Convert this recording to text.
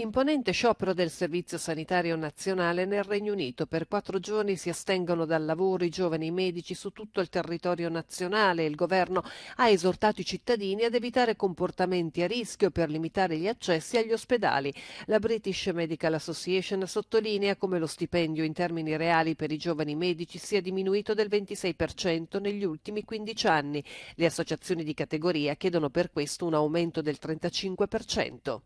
Imponente sciopero del Servizio Sanitario Nazionale nel Regno Unito. Per quattro giorni si astengono dal lavoro i giovani medici su tutto il territorio nazionale. Il governo ha esortato i cittadini ad evitare comportamenti a rischio per limitare gli accessi agli ospedali. La British Medical Association sottolinea come lo stipendio in termini reali per i giovani medici sia diminuito del 26% negli ultimi 15 anni. Le associazioni di categoria chiedono per questo un aumento del 35%.